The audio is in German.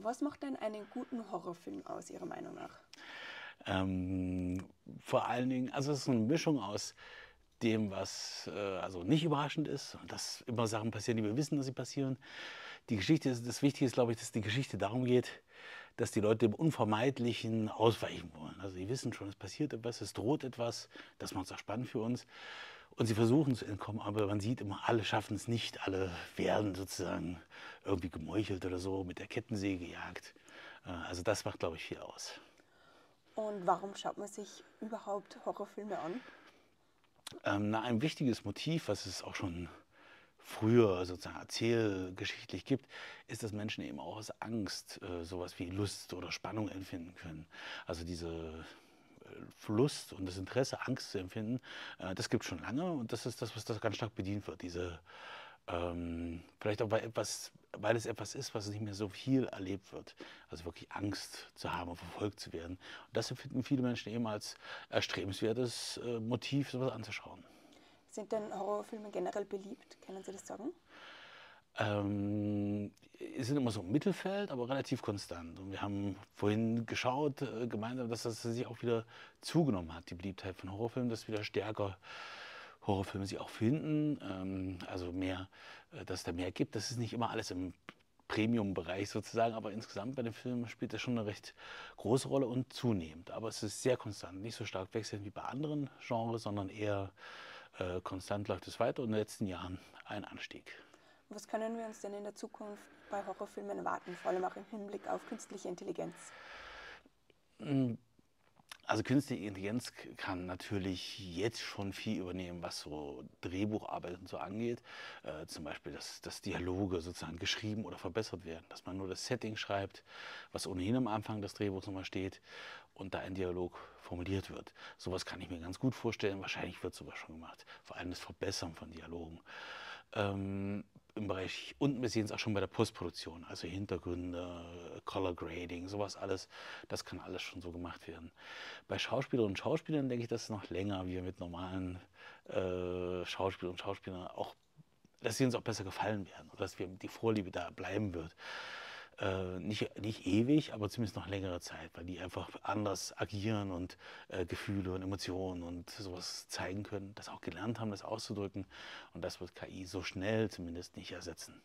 Was macht denn einen guten Horrorfilm aus, Ihrer Meinung nach? Ähm, vor allen Dingen, also es ist eine Mischung aus dem, was äh, also nicht überraschend ist, dass immer Sachen passieren, die wir wissen, dass sie passieren. Die Geschichte das Wichtige ist, glaube ich, dass die Geschichte darum geht, dass die Leute dem Unvermeidlichen ausweichen wollen. Also sie wissen schon, es passiert etwas, es droht etwas, das macht es auch spannend für uns. Und sie versuchen zu entkommen, aber man sieht immer, alle schaffen es nicht, alle werden sozusagen irgendwie gemeuchelt oder so, mit der Kettensäge gejagt. Äh, also das macht, glaube ich, viel aus. Und warum schaut man sich überhaupt Horrorfilme an? Ähm, na, ein wichtiges Motiv, was es auch schon früher sozusagen erzählgeschichtlich gibt, ist, dass Menschen eben auch aus Angst äh, sowas wie Lust oder Spannung empfinden können. Also diese Lust und das Interesse, Angst zu empfinden, äh, das gibt es schon lange und das ist das, was das ganz stark bedient wird. Diese, ähm, vielleicht auch weil, etwas, weil es etwas ist, was nicht mehr so viel erlebt wird. Also wirklich Angst zu haben, verfolgt zu werden. Und das empfinden viele Menschen eben als erstrebenswertes äh, Motiv, sowas anzuschauen. Sind denn Horrorfilme generell beliebt? Können Sie das sagen? Ähm, sind immer so im Mittelfeld, aber relativ konstant. Und wir haben vorhin geschaut, äh, gemeinsam, dass das sich auch wieder zugenommen hat, die Beliebtheit von Horrorfilmen, dass wieder stärker Horrorfilme sich auch finden. Ähm, also mehr, äh, dass es da mehr gibt. Das ist nicht immer alles im Premium-Bereich sozusagen, aber insgesamt bei den Filmen spielt das schon eine recht große Rolle und zunehmend. Aber es ist sehr konstant, nicht so stark wechselnd wie bei anderen Genres, sondern eher äh, konstant läuft es weiter und in den letzten Jahren ein Anstieg. Was können wir uns denn in der Zukunft bei Horrorfilmen erwarten, vor allem auch im Hinblick auf künstliche Intelligenz? Hm, also künstliche Intelligenz kann natürlich jetzt schon viel übernehmen, was so Drehbucharbeit und so angeht. Äh, zum Beispiel, dass, dass Dialoge sozusagen geschrieben oder verbessert werden. Dass man nur das Setting schreibt, was ohnehin am Anfang des Drehbuchs nochmal steht und da ein Dialog formuliert wird. Sowas kann ich mir ganz gut vorstellen. Wahrscheinlich wird sowas schon gemacht. Vor allem das Verbessern von Dialogen. Ähm, im Bereich unten, wir sehen es auch schon bei der Postproduktion, also Hintergründe, Color Grading, sowas alles, das kann alles schon so gemacht werden. Bei Schauspielerinnen und Schauspielern denke ich, dass es noch länger wir mit normalen äh, Schauspielern und Schauspielern auch, dass sie uns auch besser gefallen werden oder dass wir die Vorliebe da bleiben wird äh, nicht, nicht ewig, aber zumindest noch längere Zeit, weil die einfach anders agieren und äh, Gefühle und Emotionen und sowas zeigen können, das auch gelernt haben, das auszudrücken. Und das wird KI so schnell zumindest nicht ersetzen.